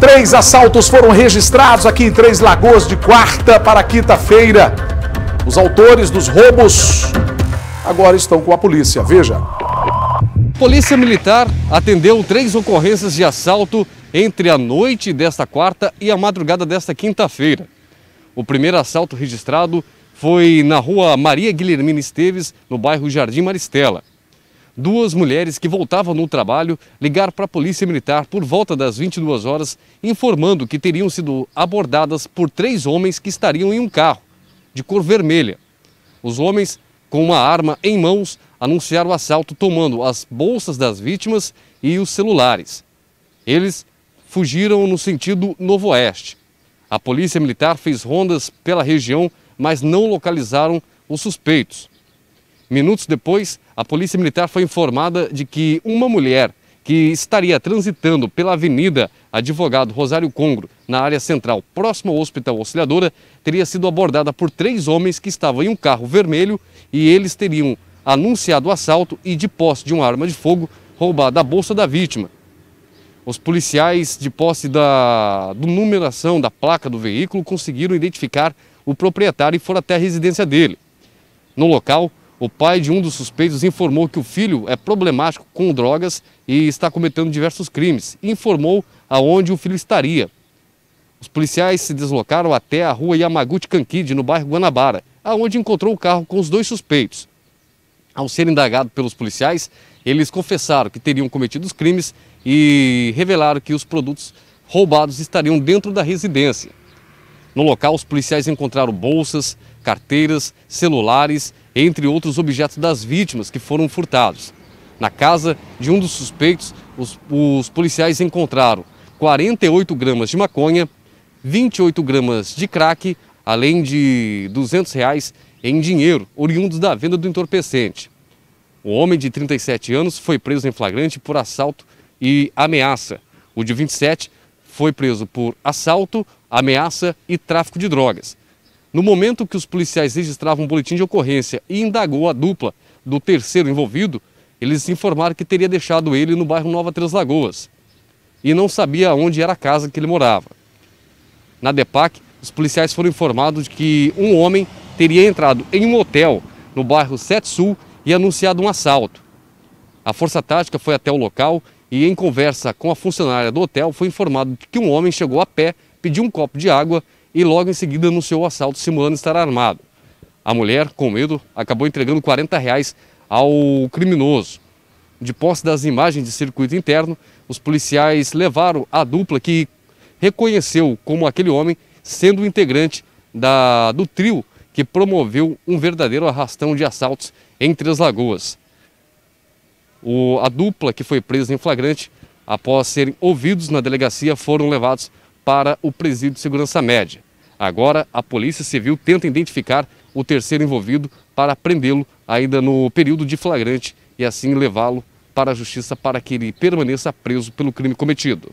Três assaltos foram registrados aqui em Três Lagoas de quarta para quinta-feira. Os autores dos roubos agora estão com a polícia. Veja. Polícia Militar atendeu três ocorrências de assalto entre a noite desta quarta e a madrugada desta quinta-feira. O primeiro assalto registrado foi na rua Maria Guilhermina Esteves, no bairro Jardim Maristela duas mulheres que voltavam do trabalho ligaram para a Polícia Militar por volta das 22 horas, informando que teriam sido abordadas por três homens que estariam em um carro de cor vermelha. Os homens, com uma arma em mãos, anunciaram o assalto tomando as bolsas das vítimas e os celulares. Eles fugiram no sentido Novo Oeste. A Polícia Militar fez rondas pela região, mas não localizaram os suspeitos. Minutos depois, a polícia militar foi informada de que uma mulher que estaria transitando pela avenida Advogado Rosário Congro, na área central, próximo ao Hospital Auxiliadora, teria sido abordada por três homens que estavam em um carro vermelho e eles teriam anunciado o assalto e, de posse de uma arma de fogo, roubado a bolsa da vítima. Os policiais, de posse da do numeração da placa do veículo, conseguiram identificar o proprietário e foram até a residência dele. No local, o pai de um dos suspeitos informou que o filho é problemático com drogas e está cometendo diversos crimes. Informou aonde o filho estaria. Os policiais se deslocaram até a rua Yamaguchi Kankide, no bairro Guanabara, aonde encontrou o carro com os dois suspeitos. Ao ser indagado pelos policiais, eles confessaram que teriam cometido os crimes e revelaram que os produtos roubados estariam dentro da residência. No local, os policiais encontraram bolsas, carteiras, celulares, entre outros objetos das vítimas que foram furtados. Na casa de um dos suspeitos, os, os policiais encontraram 48 gramas de maconha, 28 gramas de crack, além de 200 reais em dinheiro, oriundos da venda do entorpecente. O homem de 37 anos foi preso em flagrante por assalto e ameaça. O de 27 foi preso por assalto, ameaça e tráfico de drogas. No momento que os policiais registravam um boletim de ocorrência e indagou a dupla do terceiro envolvido, eles informaram que teria deixado ele no bairro Nova Três Lagoas e não sabia onde era a casa que ele morava. Na DEPAC, os policiais foram informados de que um homem teria entrado em um hotel no bairro 7 Sul e anunciado um assalto. A Força Tática foi até o local e, em conversa com a funcionária do hotel, foi informado de que um homem chegou a pé, pediu um copo de água e logo em seguida anunciou o assalto simulando estar armado. A mulher, com medo, acabou entregando 40 reais ao criminoso. De posse das imagens de circuito interno, os policiais levaram a dupla que reconheceu como aquele homem sendo integrante da, do trio que promoveu um verdadeiro arrastão de assaltos em Três Lagoas. O, a dupla que foi presa em flagrante, após serem ouvidos na delegacia, foram levados para o presídio de segurança média. Agora, a Polícia Civil tenta identificar o terceiro envolvido para prendê-lo ainda no período de flagrante e assim levá-lo para a justiça para que ele permaneça preso pelo crime cometido.